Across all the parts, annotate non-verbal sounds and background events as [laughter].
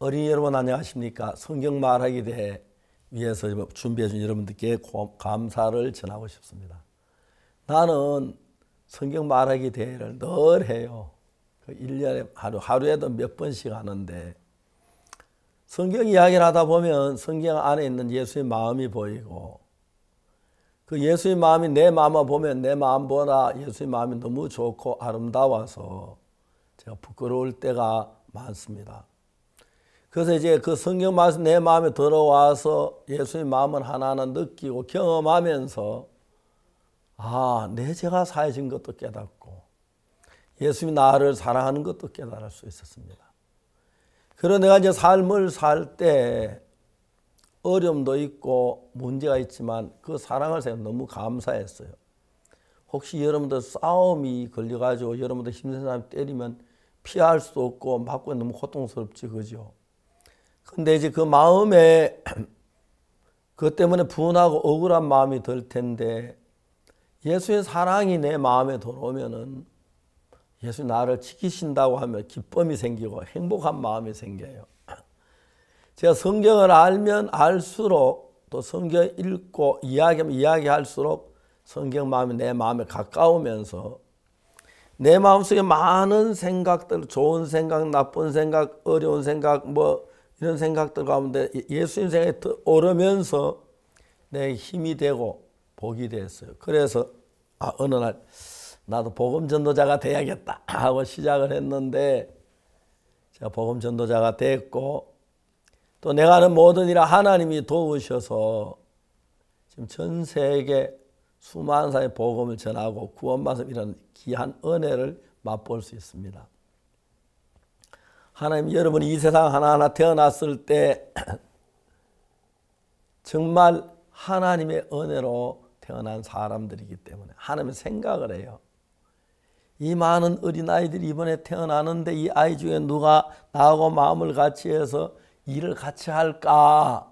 어린이 여러분 안녕하십니까? 성경 말하기 대해 위해서 준비해 준 여러분들께 감사를 전하고 싶습니다. 나는 성경 말하기 대회를 늘 해요. 그 1년에 하루 하루에도 몇 번씩 하는데 성경 이야기를 하다 보면 성경 안에 있는 예수의 마음이 보이고 그 예수의 마음이 내 마음을 보면 내 마음 보라 예수의 마음이 너무 좋고 아름다워서 제가 부끄러울 때가 많습니다. 그래서 이제 그 성경 말씀 내 마음에 들어와서 예수님 마음을 하나하나 느끼고 경험하면서 아, 내 제가 사해진 것도 깨닫고 예수님이 나를 사랑하는 것도 깨달을 수 있었습니다. 그런 내가 이제 삶을 살 때 어려움도 있고 문제가 있지만 그 사랑을 생각 너무 감사했어요. 혹시 여러분들 싸움이 걸려가지고 여러분들 힘든 사람 때리면 피할 수도 없고 맞고 너무 고통스럽지 그죠? 근데 이제 그 마음에 [clears throat] 그것 때문에 분하고 억울한 마음이 들 텐데 예수의 사랑이 내 마음에 들어오면은 예수 나를 지키신다고 하면 기쁨이 생기고 행복한 마음이 생겨요. [clears throat] 제가 성경을 알면 알수록 또 성경 읽고 이야기하면 이야기할수록 성경 마음이 내 마음에 가까우면서 내 마음속에 많은 생각들 좋은 생각 나쁜 생각 어려운 생각 뭐 이런 생각들 가운데 예, 예수 인생에 오르면서 내 힘이 되고 복이 됐어요. 그래서 아, 어느 날 나도 복음 전도자가 돼야겠다 하고 시작을 했는데 제가 복음 전도자가 됐고 또 내가 하는 모든 일을 하나님이 도우셔서 지금 전 세계 수많은 사람의 복음을 전하고 구원받음 이런 귀한 은혜를 맛볼 수 있습니다. 하나님 여러분이 이 세상 하나하나 태어났을 때 [clears throat] 정말 하나님의 은혜로 태어난 사람들이기 때문에 하나님의 생각을 해요. 이 많은 어린아이들이 이번에 태어나는데 이 아이 중에 누가 나하고 마음을 같이 해서 일을 같이 할까?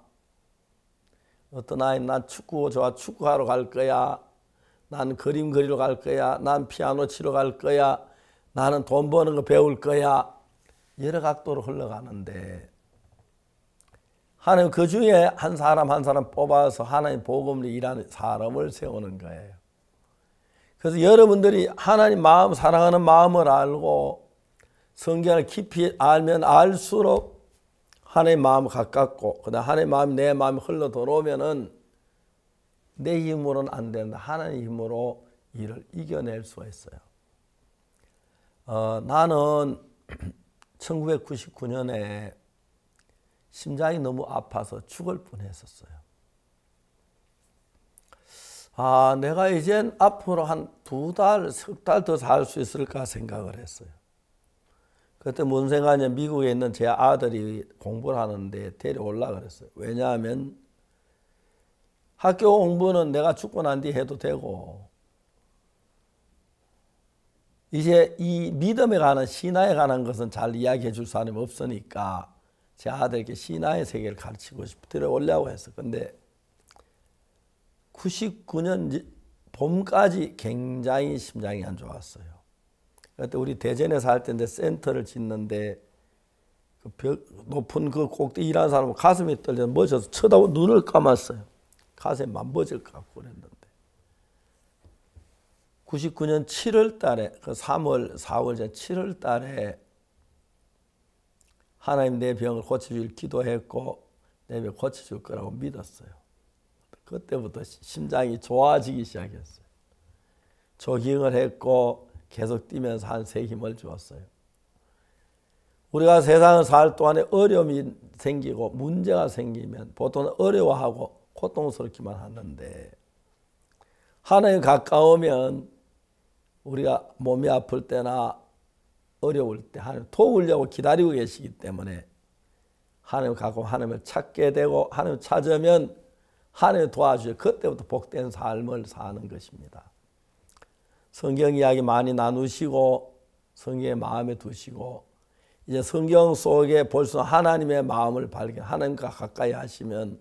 어떤 아이는 난 축구 좋아 축구하러 갈 거야. 난 그림 그리러 갈 거야. 난 피아노 치러 갈 거야. 나는 돈 버는 거 배울 거야. 여러 각도로 흘러가는데 하나님 그 중에 한 사람 한 사람 뽑아서 하나님 복음을 일하는 사람을 세우는 거예요. 그래서 여러분들이 하나님 마음 사랑하는 마음을 알고 성경을 깊이 알면 알수록 하나님 마음 가깝고 그다음 하나님 마음 내마음 흘러 들어오면은 내 힘으로는 안 된다. 하나님 힘으로 일을 이겨낼 수가 있어요. 어, 나는 [clears throat] 1999년에 심장이 너무 아파서 죽을 뻔했었어요. 아, 내가 이젠 앞으로 한 두 달, 석 달 더 살 수 있을까 생각을 했어요. 그때 뭔 생각이냐 미국에 있는 제 아들이 공부를 하는데 데려올라 그랬어요. 왜냐하면 학교 공부는 내가 죽고 난뒤 해도 되고 이제 이 믿음에 관한 신화에 관한 것은 잘 이야기해 줄 사람이 없으니까 제 아들에게 신화의 세계를 가르치고 싶어 들어오려고 했어. 근데 99년 봄까지 굉장히 심장이 안 좋았어요. 그때 우리 대전에 살 때인데 센터를 짓는데 그 벽, 높은 그 꼭대기 일하는 사람 은 가슴이 떨려 서 멋져서 쳐다보 고 눈을 감았어요. 가슴이 만버질까 그랬는데 99년 7월 달에 그 3월 4월 전 7월 달에 하나님 내 병을 고쳐줄 기도했고 내병을 고쳐줄 거라고 믿었어요. 그때부터 심장이 좋아지기 시작했어요. 조깅을 했고 계속 뛰면서 한 세 힘을 주었어요. 우리가 세상을 살 동안에 어려움이 생기고 문제가 생기면 보통 은 어려워하고 고통스럽기만 하는데 하나님 가까우면 우리가 몸이 아플 때나 어려울 때 하나님 도우려고 기다리고 계시기 때문에 하나님 가고 하나님을 찾게 되고 하나님 찾으면 하나님 도와주셔 그때부터 복된 삶을 사는 것입니다. 성경 이야기 많이 나누시고 성경에 마음에 두시고 이제 성경 속에 벌써 하나님의 마음을 발견 하나님과 가까이 하시면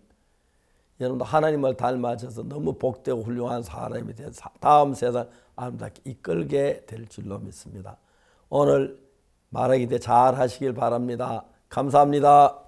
여러분도 하나님을 닮아져서 너무 복되고 훌륭한 사람이 돼 다음 세상 아름답게 이끌게 될 줄로 믿습니다. 오늘 말하기 때잘 하시길 바랍니다. 감사합니다.